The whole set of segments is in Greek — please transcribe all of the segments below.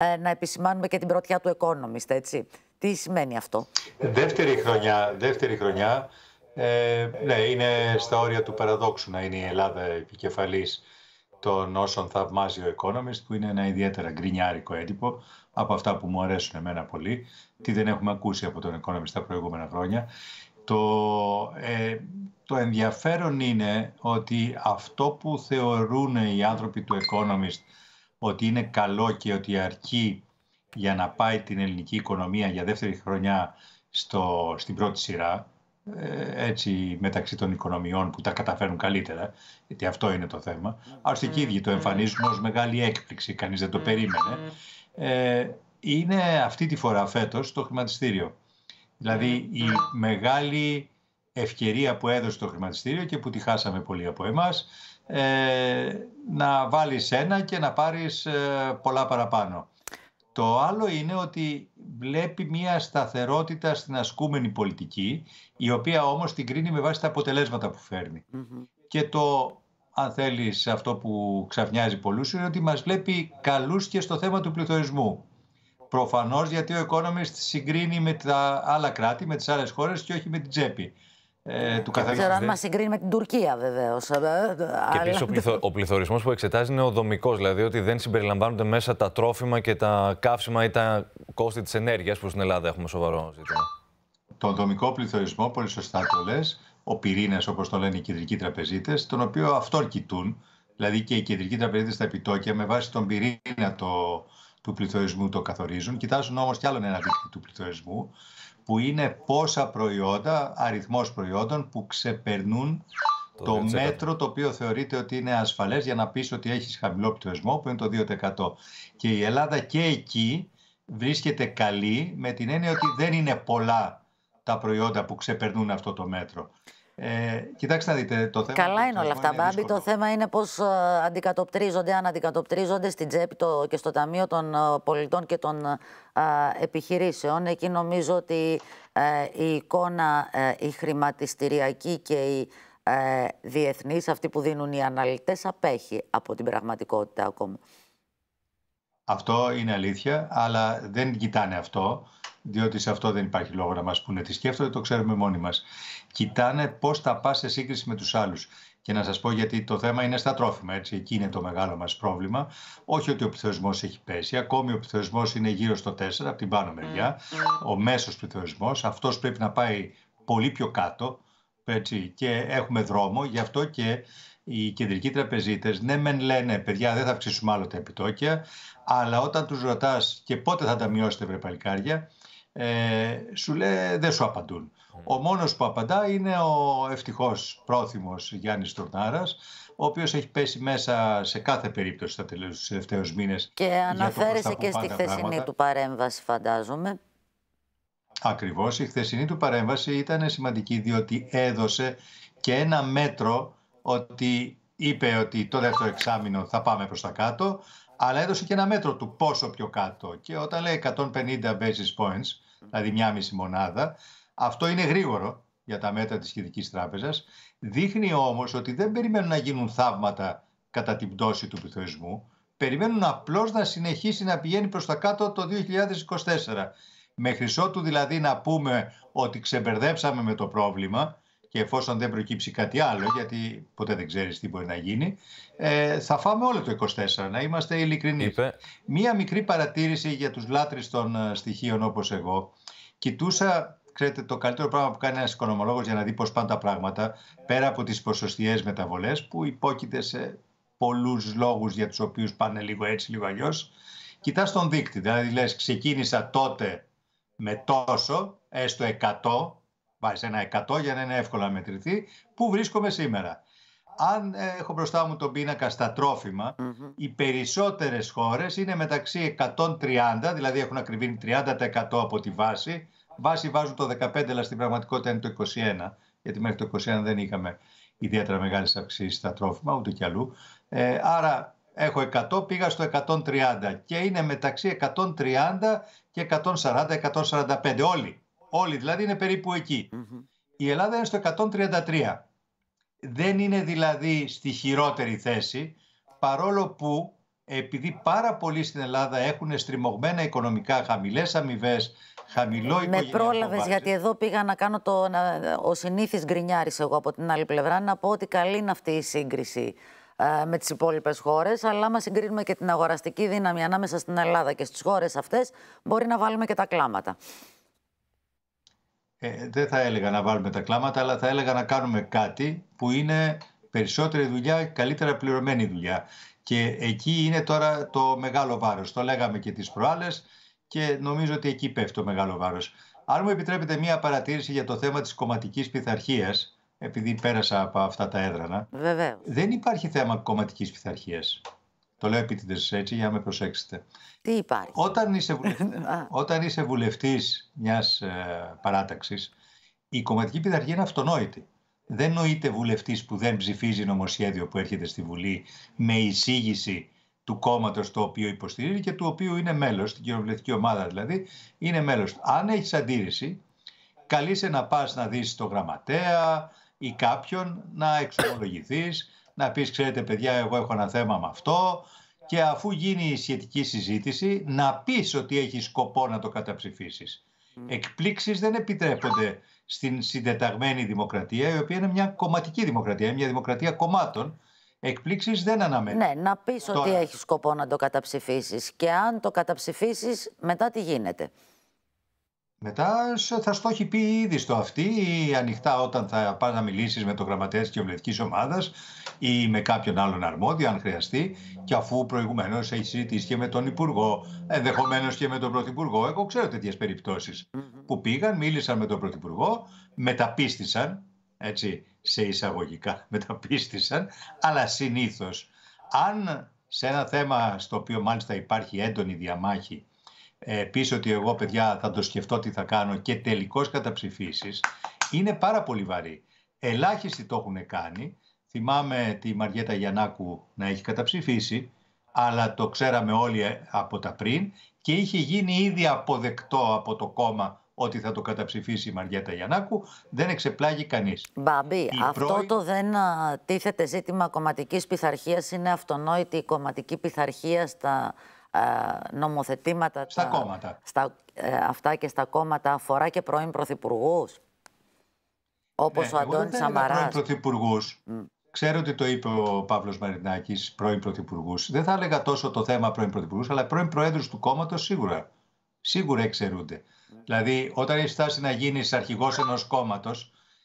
Ε, να επισημάνουμε και την πρωτιά του Economist, έτσι. Τι σημαίνει αυτό. Δεύτερη χρονιά, δεύτερη χρονιά ε, ναι, είναι στα όρια του παραδόξου να είναι η Ελλάδα επικεφαλής των όσων θαυμάζει ο Economist, που είναι ένα ιδιαίτερα γκρινιάρικο έντυπο από αυτά που μου αρέσουν εμένα πολύ. Τι δεν έχουμε ακούσει από τον Economist τα προηγούμενα χρόνια. Το, ε, το ενδιαφέρον είναι ότι αυτό που θεωρούν οι άνθρωποι του Economist ότι είναι καλό και ότι αρκεί για να πάει την ελληνική οικονομία για δεύτερη χρονιά στο, στην πρώτη σειρά, ε, έτσι μεταξύ των οικονομιών που τα καταφέρουν καλύτερα, γιατί αυτό είναι το θέμα. Άλλωστε και ίδιοι το εμφανίζουν ως μεγάλη έκπληξη, κανείς δεν το περίμενε. Ε, είναι αυτή τη φορά φέτος το χρηματιστήριο. Δηλαδή η μεγάλη ευκαιρία που έδωσε το χρηματιστήριο και που τη χάσαμε πολύ από εμάς ε, να βάλεις ένα και να πάρεις ε, πολλά παραπάνω. Το άλλο είναι ότι βλέπει μια σταθερότητα στην ασκούμενη πολιτική, η οποία όμως την κρίνει με βάση τα αποτελέσματα που φερνει Και το, αν θέλεις, αυτό που ξαφνιάζει πολλούς είναι ότι μας βλέπει καλούς και στο θέμα του πληθωρισμού. Προφανώς γιατί ο οικόνομης συγκρίνει με τα άλλα κράτη, με τις άλλες χώρες και όχι με την τσέπη ε, του Ξέρω αν μας συγκρίνει με την Τουρκία βεβαίως. Ε, ε, ε, και επίσης ο, πληθωρισμός που εξετάζει είναι ο δομικός, δηλαδή ότι δεν συμπεριλαμβάνονται μέσα τα τρόφιμα και τα καύσιμα ή τα κόστη της ενέργειας που στην Ελλάδα έχουμε σοβαρό ζήτημα. Το δομικό πληθωρισμό, πολύ σωστά το λες, ο πυρήνας όπως το λένε οι κεντρικοί τραπεζίτες, τον οποίο αυτορκητούν. Δηλαδή και οι κεντρικοί τραπεζίτες στα επιτόκια με βάση τον πυρήνα το, του πληθωρισμού το καθορίζουν. Κοιτάζουν όμως κι άλλο ένα δίκτυο του πληθωρισμού που είναι πόσα προϊόντα, αριθμός προϊόντων που ξεπερνούν το, μέτρο το οποίο θεωρείται ότι είναι ασφαλές για να πεις ότι έχεις χαμηλό πτωσμό που είναι το 2%. Και η Ελλάδα και εκεί βρίσκεται καλή με την έννοια ότι δεν είναι πολλά τα προϊόντα που ξεπερνούν αυτό το μέτρο. Ε, κοιτάξτε να δείτε το θέμα. Καλά είναι όλα αυτά, Μπάμπη. Το θέμα είναι πώς ε, αντικατοπτρίζονται, αν αντικατοπτρίζονται στην τσέπη το, και στο Ταμείο των ε, Πολιτών και των Επιχειρήσεων. Εκεί νομίζω ότι η εικόνα, η χρηματιστηριακή και η διεθνής, αυτή που δίνουν οι αναλυτές, απέχει από την πραγματικότητα ακόμα. Αυτό είναι αλήθεια, αλλά δεν κοιτάνε αυτό διότι σε αυτό δεν υπάρχει λόγο να μας πούνε τι σκέφτονται, το ξέρουμε μόνοι μας. Κοιτάνε πώς θα πας σε σύγκριση με τους άλλους. Και να σας πω γιατί το θέμα είναι στα τρόφιμα, έτσι, εκεί είναι το μεγάλο μας πρόβλημα. Όχι ότι ο πληθωρισμός έχει πέσει, ακόμη ο πληθωρισμός είναι γύρω στο 4 από την πάνω μεριά, ο μέσος πληθωρισμός, αυτός πρέπει να πάει πολύ πιο κάτω, έτσι, και έχουμε δρόμο, γι' αυτό και οι κεντρικοί τραπεζίτες ναι μεν λένε παιδιά δεν θα αυξήσουμε άλλο τα επιτόκια αλλά όταν τους ρωτάς και πότε θα τα μειώσετε βρε παλικάρια ε, σου λέει δεν σου απαντούν. Ο μόνος που απαντά είναι ο ευτυχώς πρόθυμος Γιάννης Τρονάρας... ο οποίος έχει πέσει μέσα σε κάθε περίπτωση στα τελευταίους μήνες. μήνες. Και αναφέρεσαι και στη χθεσινή του παρέμβαση φαντάζομαι. Ακριβώς, η χθεσινή του παρέμβαση ήταν σημαντική διότι έδωσε και ένα μέτρο ότι είπε ότι το δεύτερο εξάμεινο θα πάμε προς τα κάτω, αλλά έδωσε και ένα μέτρο του πόσο πιο κάτω. Και όταν λέει 150 basis points, δηλαδή μια μισή μονάδα, αυτό είναι γρήγορο για τα μέτρα της Σχετικής Τράπεζας. Δείχνει όμως ότι δεν περιμένουν να γίνουν θαύματα κατά την πτώση του πληθωρισμού. Περιμένουν απλώς να συνεχίσει να πηγαίνει προς τα κάτω το 2024. Μέχρι ότου δηλαδή να πούμε ότι ξεμπερδέψαμε με το πρόβλημα, και εφόσον δεν προκύψει κάτι άλλο, γιατί ποτέ δεν ξέρεις τι μπορεί να γίνει, ε, θα φάμε όλο το 24, να είμαστε ειλικρινείς. Μία μικρή παρατήρηση για τους λάτρεις των ε, στοιχείων όπως εγώ. Κοιτούσα, ξέρετε, το καλύτερο πράγμα που κάνει ένας οικονομολόγος για να δει πώς πάνε τα πράγματα, πέρα από τις ποσοστιαίες μεταβολές, που υπόκειται σε πολλούς λόγους για τους οποίους πάνε λίγο έτσι, λίγο αλλιώς. Κοιτάς τον δείκτη, δηλαδή λες, ξεκίνησα τότε με τόσο, έστω 100, Βάλει ένα 100 για να είναι εύκολα να μετρηθεί, πού βρίσκομαι σήμερα. Αν ε, έχω μπροστά μου τον πίνακα στα τροφιμα οι περισσότερες χώρες είναι μεταξύ 130, δηλαδή έχουν ακριβήνει 30% από τη βάση. Βάση βάζουν το 15, αλλά στην πραγματικότητα είναι το 21, γιατί μέχρι το 21 δεν είχαμε ιδιαίτερα μεγάλες αυξήσεις στα τρόφιμα, ούτε κι αλλού. Ε, άρα έχω 100, πήγα στο 130 και είναι μεταξύ 130 και 140-145 όλοι. Όλοι δηλαδή είναι περίπου Η Ελλάδα είναι στο 133. Δεν είναι δηλαδή στη χειρότερη θέση, παρόλο που επειδή πάρα πολλοί στην Ελλάδα έχουν στριμωγμένα οικονομικά, χαμηλές αμοιβές, χαμηλό Με πρόλαβε, γιατί εδώ πήγα να κάνω το. Να, ο συνήθις γκρινιάρης, εγώ από την άλλη πλευρά, να πω ότι καλή είναι αυτή η σύγκριση ε, με τις υπόλοιπες χώρες. Αλλά άμα συγκρίνουμε και την αγοραστική δύναμη ανάμεσα στην Ελλάδα και στις χώρες αυτές, μπορεί να βάλουμε και τα κλάματα. Ε, δεν θα έλεγα να βάλουμε τα κλάματα, αλλά θα έλεγα να κάνουμε κάτι που είναι περισσότερη δουλειά, καλύτερα πληρωμένη δουλειά. Και εκεί είναι τώρα το μεγάλο βάρος. Το λέγαμε και τις προάλλες και νομίζω ότι εκεί πέφτει το μεγάλο βάρος. Αν μου επιτρέπετε μία παρατήρηση για το θέμα της κομματικής πειθαρχίας, επειδή πέρασα από αυτά τα έδρανα. Βεβαίως. Δεν υπάρχει θέμα κομματικής πειθαρχίας. Το λέω επίτηδες έτσι για να με προσέξετε. Τι υπάρχει. Όταν είσαι, βουλευτής, όταν είσαι βουλευτής μιας ε, παράταξης, η κομματική πειθαρχία είναι αυτονόητη. Δεν νοείται βουλευτής που δεν ψηφίζει νομοσχέδιο που έρχεται στη Βουλή με εισήγηση του κόμματος το οποίο υποστηρίζει και του οποίου είναι μέλος, την κοινοβουλευτική ομάδα δηλαδή, είναι μέλος. Αν έχεις αντίρρηση, καλείσαι να πας να δεις το γραμματέα ή κάποιον να εξομολογηθείς, να πεις ξέρετε παιδιά εγώ έχω ένα θέμα με αυτό και αφού γίνει η σχετική συζήτηση να πεις ότι έχεις σκοπό να το καταψηφίσεις. Εκπλήξεις δεν επιτρέπονται στην συντεταγμένη δημοκρατία η οποία είναι μια κομματική δημοκρατία, μια δημοκρατία κομμάτων. Εκπλήξεις δεν αναμένεις. Ναι, να πεις ότι έχεις σκοπό να το καταψηφίσεις. Και αν το καταψηφίσεις, μετά τι γίνεται. Μετά θα στο έχει πει ήδη στο αυτή ή ανοιχτά όταν θα πας να μιλήσεις με τον γραμματέα της κοινοβουλευτικής ομάδας ή με κάποιον άλλον αρμόδιο αν χρειαστεί και αφού προηγουμένως έχεις συζητήσει και με τον Υπουργό, ενδεχομένως και με τον Πρωθυπουργό. Εγώ ξέρω τέτοιες περιπτώσεις που πήγαν, μίλησαν με τον Πρωθυπουργό, μεταπίστησαν, έτσι σε εισαγωγικά μεταπίστησαν, αλλά συνήθως αν σε ένα θέμα στο οποίο μάλιστα υπάρχει έντονη διαμάχη ε, ότι εγώ παιδιά θα το σκεφτώ τι θα κάνω και τελικώς καταψηφίσεις, είναι πάρα πολύ βαρύ. Ελάχιστοι το έχουν κάνει. Θυμάμαι τη Μαριέτα Γιαννάκου να έχει καταψηφίσει, αλλά το ξέραμε όλοι ε, από τα πριν και είχε γίνει ήδη αποδεκτό από το κόμμα ότι θα το καταψηφίσει η Μαριέτα Γιαννάκου, δεν εξεπλάγει κανείς. Μπαμπή, αυτό το δεν τίθεται ζήτημα κομματικής πειθαρχίας. Είναι αυτονόητη η κομματική πειθαρχία στα ε, νομοθετήματα. Στα τα, κόμματα. Στα, ε, αυτά και στα κόμματα αφορά και πρώην πρωθυπουργούς. Όπως ναι, ο Αντώνη Σαμαρά. Πρώην πρωθυπουργού. Mm. Ξέρω ότι το είπε ο Παύλος Μαρινάκης, πρώην πρωθυπουργούς. Δεν θα έλεγα τόσο το θέμα πρώην πρωθυπουργούς, αλλά πρώην προέδρους του κόμματος σίγουρα. Σίγουρα εξαιρούνται. Mm. Δηλαδή, όταν έχεις φτάσει να γίνεις αρχηγός ενός κόμματος,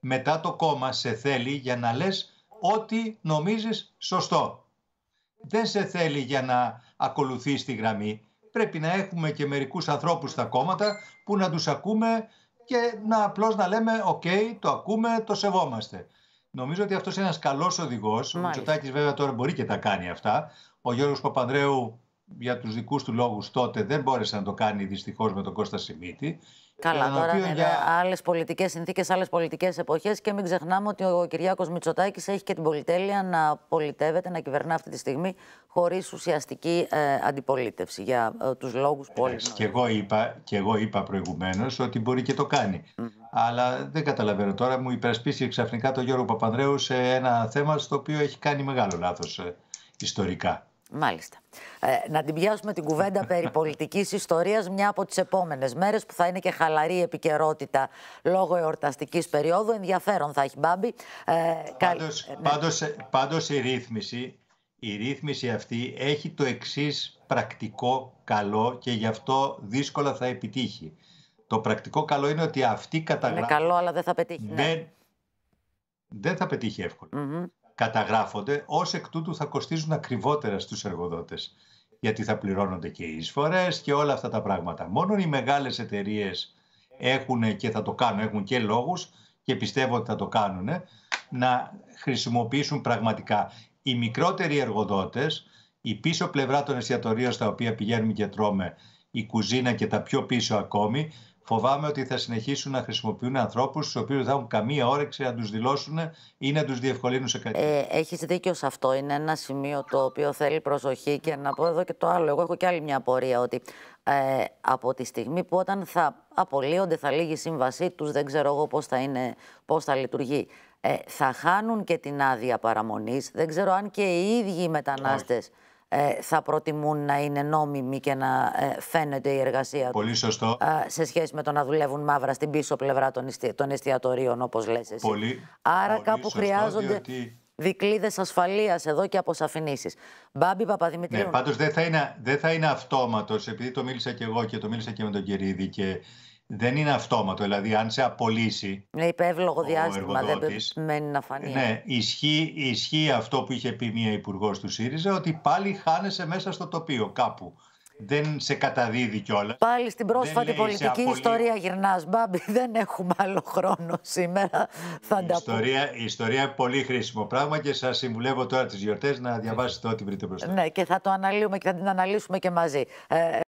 μετά το κόμμα σε θέλει για να λες ό,τι νομίζεις σωστό δεν σε θέλει για να ακολουθείς τη γραμμή. Πρέπει να έχουμε και μερικούς ανθρώπους στα κόμματα που να τους ακούμε και να απλώς να λέμε «ΟΚ, το ακούμε, το σεβόμαστε». Νομίζω ότι αυτός είναι ένας καλός οδηγός. Ο Μητσοτάκης βέβαια τώρα μπορεί και τα κάνει αυτά. Ο Γιώργος Παπανδρέου για τους δικούς του λόγους τότε δεν μπόρεσε να το κάνει δυστυχώς με τον Κώστα Σιμίτη. Καλά, ε, τώρα είναι για... άλλες πολιτικές συνθήκες, άλλες πολιτικές εποχές και μην ξεχνάμε ότι ο Κυριάκος Μητσοτάκης έχει και την πολυτέλεια να πολιτεύεται, να κυβερνά αυτή τη στιγμή χωρίς ουσιαστική ε, αντιπολίτευση για ε, τους λόγους που όλοι. Και εγώ είπα, και εγώ είπα προηγουμένως ότι μπορεί και το κάνει. Αλλά δεν καταλαβαίνω τώρα, μου υπερασπίσει ξαφνικά τον Γιώργο Παπανδρέου σε ένα θέμα στο οποίο έχει κάνει μεγάλο λάθος ε, ιστορικά. Μάλιστα. Ε, να την πιάσουμε την κουβέντα περί πολιτικής ιστορίας μια από τις επόμενες μέρες που θα είναι και χαλαρή επικαιρότητα λόγω εορταστικής περίοδου. Ενδιαφέρον θα έχει μπάμπη. Ε, ε ναι. πάντως, η, ρύθμιση, η ρύθμιση αυτή έχει το εξής πρακτικό καλό και γι' αυτό δύσκολα θα επιτύχει. Το πρακτικό καλό είναι ότι αυτή καταγράφει. Είναι καλό, αλλά δεν θα πετύχει. Δεν, ναι. Ναι. δεν θα πετύχει εύκολα καταγράφονται, ως εκ τούτου θα κοστίζουν ακριβότερα στους εργοδότες. Γιατί θα πληρώνονται και οι εισφορές και όλα αυτά τα πράγματα. Μόνο οι μεγάλες εταιρείες έχουν και θα το κάνουν, έχουν και λόγους και πιστεύω ότι θα το κάνουν, ε, να χρησιμοποιήσουν πραγματικά. Οι μικρότεροι εργοδότες, η πίσω πλευρά των εστιατορίων στα οποία πηγαίνουμε και τρώμε, η κουζίνα και τα πιο πίσω ακόμη, φοβάμαι ότι θα συνεχίσουν να χρησιμοποιούν ανθρώπους του οποίους δεν έχουν καμία όρεξη να τους δηλώσουν ή να τους διευκολύνουν σε κάτι. Ε, Έχεις δίκιο σε αυτό. Είναι ένα σημείο το οποίο θέλει προσοχή και να πω εδώ και το άλλο. Εγώ έχω και άλλη μια απορία ότι ε, από τη στιγμή που όταν θα απολύονται, θα λύγει η σύμβασή τους, δεν ξέρω εγώ πώς θα, πώς θα λειτουργεί. Ε, θα χάνουν και την άδεια παραμονής. Δεν ξέρω αν και οι ίδιοι οι μετανάστες. Ε, θα προτιμούν να είναι νόμιμοι και να ε, φαίνεται η εργασία Πολύ σωστό. Ε, σε σχέση με το να δουλεύουν μαύρα στην πίσω πλευρά των εστιατορίων, όπως λες εσύ. Πολύ, Άρα κάπου χρειάζονται... Διότι... Δικλείδες ασφαλείας εδώ και αποσαφηνήσεις. Μπάμπη Παπαδημητρίου. Ναι, πάντως δεν θα είναι, είναι αυτόματος, επειδή το μίλησα και εγώ και το μίλησα και με τον Κυρίδη και δεν είναι αυτόματο. Δηλαδή, αν σε απολύσει. Ναι, είπε διάστημα, δεν μένει να φανεί. Ναι, ισχύει, ισχύει αυτό που είχε πει μία υπουργός του ΣΥΡΙΖΑ, ότι πάλι χάνεσαι μέσα στο τοπίο κάπου. Δεν σε καταδίδει κιόλας. Πάλι στην πρόσφατη πολιτική ιστορία γυρνάς. Μπάμπη, δεν έχουμε άλλο χρόνο σήμερα. Θα η, ιστορία, η ιστορία είναι πολύ χρήσιμο πράγμα και σας συμβουλεύω τώρα τις γιορτές να διαβάσετε ό,τι βρείτε μπροστά. Ναι, και θα το αναλύουμε και θα την αναλύσουμε και μαζί. Ε,